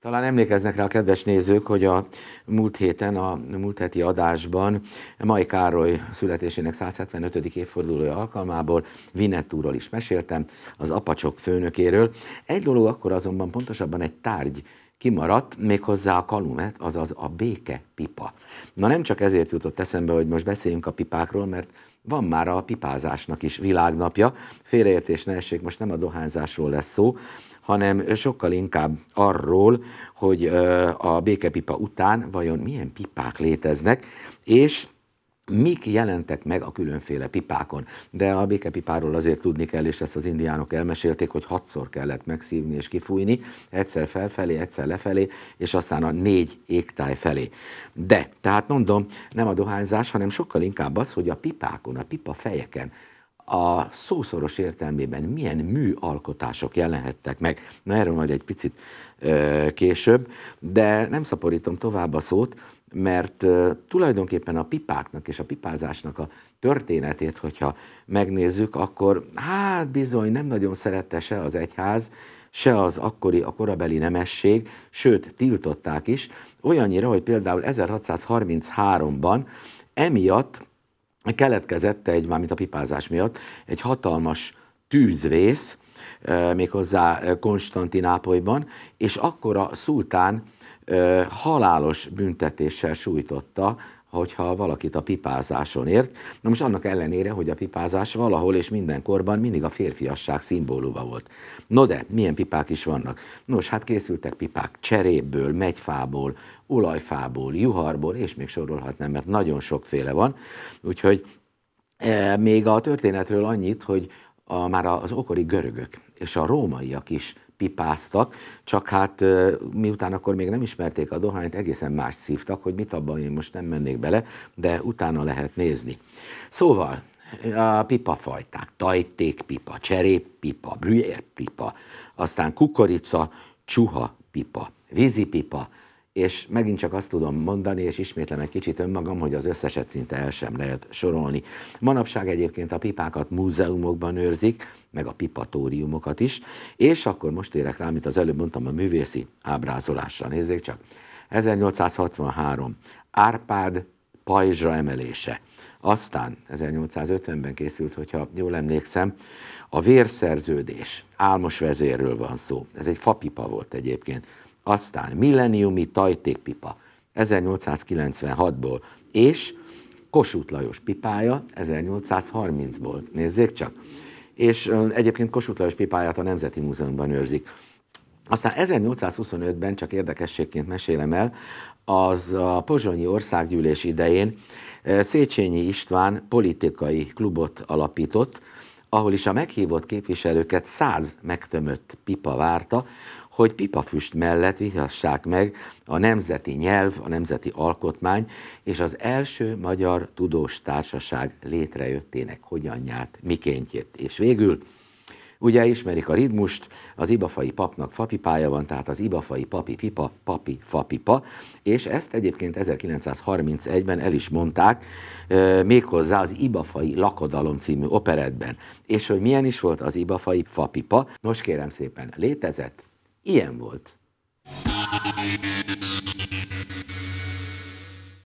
Talán emlékeznek rá a kedves nézők, hogy a múlt héten, a múlt heti adásban Mai Károly születésének 175. évfordulója alkalmából Vinettúról is meséltem, az apacsok főnökéről. Egy dolog akkor azonban pontosabban egy tárgy kimaradt, méghozzá a kalumet, azaz a béke pipa. Na nem csak ezért jutott eszembe, hogy most beszéljünk a pipákról, mert van már a pipázásnak is világnapja. Félreértés ne essék, most nem a dohányzásról lesz szó, hanem sokkal inkább arról, hogy a békepipa után vajon milyen pipák léteznek, és mik jelentek meg a különféle pipákon. De a békepipáról azért tudni kell, és ezt az indiánok elmesélték, hogy hatszor kellett megszívni és kifújni, egyszer felfelé, egyszer lefelé, és aztán a négy égtáj felé. De, tehát mondom, nem a dohányzás, hanem sokkal inkább az, hogy a pipákon, a pipa fejeken a szószoros értelmében milyen műalkotások jelenhettek meg. Na erről majd egy picit ö, később, de nem szaporítom tovább a szót, mert tulajdonképpen a pipáknak és a pipázásnak a történetét, hogyha megnézzük, akkor hát bizony nem nagyon szerette se az egyház, se az akkori, a korabeli nemesség, sőt, tiltották is, olyannyira, hogy például 1633-ban emiatt keletkezett egy, mármint a pipázás miatt, egy hatalmas tűzvész, méghozzá Konstantinápolyban, és akkor a szultán halálos büntetéssel sújtotta, hogyha valakit a pipázáson ért. Na most annak ellenére, hogy a pipázás valahol és mindenkorban mindig a férfiasság szimbóluma volt. No de, milyen pipák is vannak? Nos, hát készültek pipák cseréből, megyfából, olajfából, juharból, és még sorolhatnám, mert nagyon sokféle van. Úgyhogy e, még a történetről annyit, hogy a, már az okori görögök és a rómaiak is pipáztak, csak hát miután akkor még nem ismerték a dohányt, egészen más szívtak, hogy mit abban én most nem mennék bele, de utána lehet nézni. Szóval, a pipa pipa fajták: cserép, pipa brüér pipa, aztán kukorica, csuha pipa, vízi pipa és megint csak azt tudom mondani, és ismétlem egy kicsit önmagam, hogy az összeset szinte el sem lehet sorolni. Manapság egyébként a pipákat múzeumokban őrzik, meg a pipatóriumokat is, és akkor most érek rá, mint az előbb mondtam, a művészi ábrázolásra. Nézzék csak, 1863, Árpád pajzsra emelése. Aztán 1850-ben készült, hogyha jól emlékszem, a vérszerződés, álmos vezérről van szó. Ez egy fapipa volt egyébként aztán milleniumi tajtékpipa 1896-ból, és Kossuth Lajos pipája 1830-ból. Nézzék csak! És egyébként Kossuth Lajos pipáját a Nemzeti Múzeumban őrzik. Aztán 1825-ben, csak érdekességként mesélem el, az a Pozsonyi Országgyűlés idején Széchenyi István politikai klubot alapított, ahol is a meghívott képviselőket száz megtömött pipa várta, hogy pipafüst mellett vihassák meg a nemzeti nyelv, a nemzeti alkotmány és az első magyar tudós társaság létrejöttének hogyanját, mikéntjét. És végül Ugye ismerik a ritmust, az ibafai papnak fapipája van, tehát az ibafai papi pipa, papi fapipa, és ezt egyébként 1931-ben el is mondták, méghozzá az Ibafai Lakodalom című operetben. És hogy milyen is volt az ibafai fapipa, nos kérem szépen, létezett? Ilyen volt.